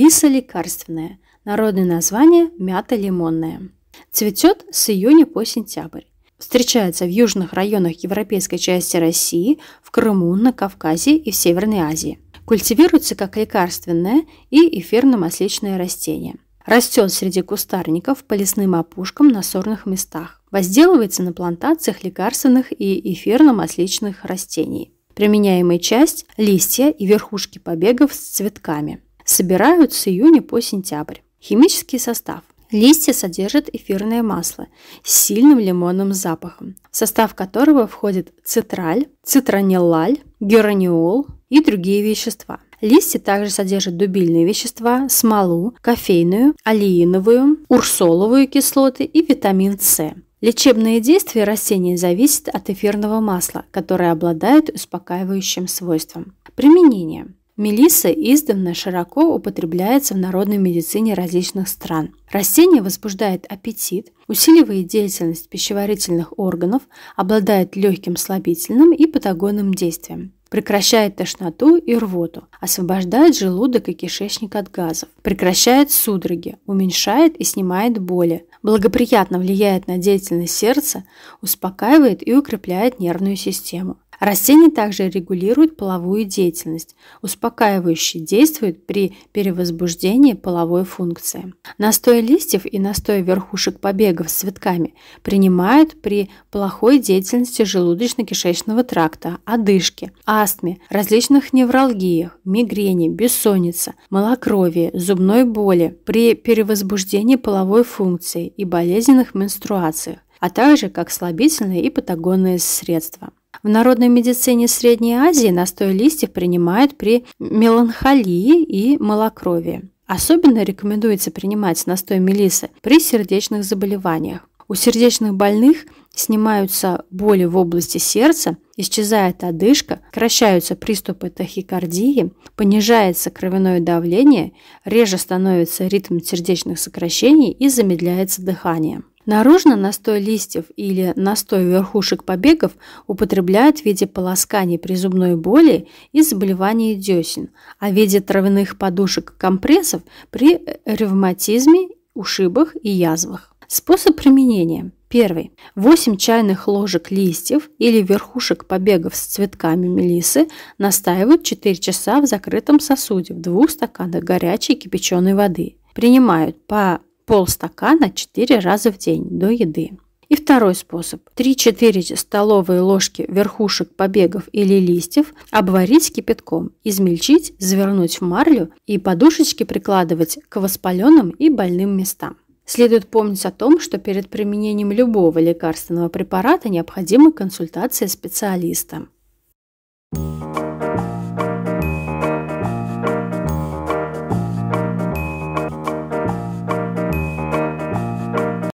Мелиса лекарственная, народное название – мята лимонная. Цветет с июня по сентябрь. Встречается в южных районах европейской части России, в Крыму, на Кавказе и в Северной Азии. Культивируется как лекарственное и эфирно-масличное растение. Растет среди кустарников по лесным опушкам на сорных местах. Возделывается на плантациях лекарственных и эфирно-масличных растений. Применяемая часть – листья и верхушки побегов с цветками – Собирают с июня по сентябрь. Химический состав. Листья содержат эфирное масло с сильным лимонным запахом, в состав которого входит цитраль, цитронеллаль, гераниол и другие вещества. Листья также содержат дубильные вещества, смолу, кофейную, алииновую, урсоловую кислоты и витамин С. Лечебные действия растения зависят от эфирного масла, которое обладает успокаивающим свойством. Применение – Мелисса издавна широко употребляется в народной медицине различных стран. Растение возбуждает аппетит, усиливает деятельность пищеварительных органов, обладает легким слабительным и патагонным действием прекращает тошноту и рвоту, освобождает желудок и кишечник от газов, прекращает судороги, уменьшает и снимает боли, благоприятно влияет на деятельность сердца, успокаивает и укрепляет нервную систему. Растение также регулирует половую деятельность, успокаивающе действует при перевозбуждении половой функции. Настой листьев и настой верхушек побегов с цветками принимают при плохой деятельности желудочно-кишечного тракта, одышке, астме, различных невралгиях, мигрени, бессоннице, малокровии, зубной боли, при перевозбуждении половой функции и болезненных менструациях а также как слабительное и патагонные средство. В народной медицине Средней Азии настой листьев принимают при меланхолии и малокровии. Особенно рекомендуется принимать настой мелисы при сердечных заболеваниях. У сердечных больных снимаются боли в области сердца, исчезает одышка, сокращаются приступы тахикардии, понижается кровяное давление, реже становится ритм сердечных сокращений и замедляется дыхание. Наружно настой листьев или настой верхушек побегов употребляют в виде полосканий при зубной боли и заболевании десен, а в виде травяных подушек компрессов при ревматизме, ушибах и язвах. Способ применения. Первый. 8 чайных ложек листьев или верхушек побегов с цветками мелисы настаивают 4 часа в закрытом сосуде в двух стаканах горячей кипяченой воды. Принимают по полстакана 4 раза в день до еды. И второй способ. 3-4 столовые ложки верхушек побегов или листьев обварить кипятком, измельчить, завернуть в марлю и подушечки прикладывать к воспаленным и больным местам. Следует помнить о том, что перед применением любого лекарственного препарата необходима консультация специалиста.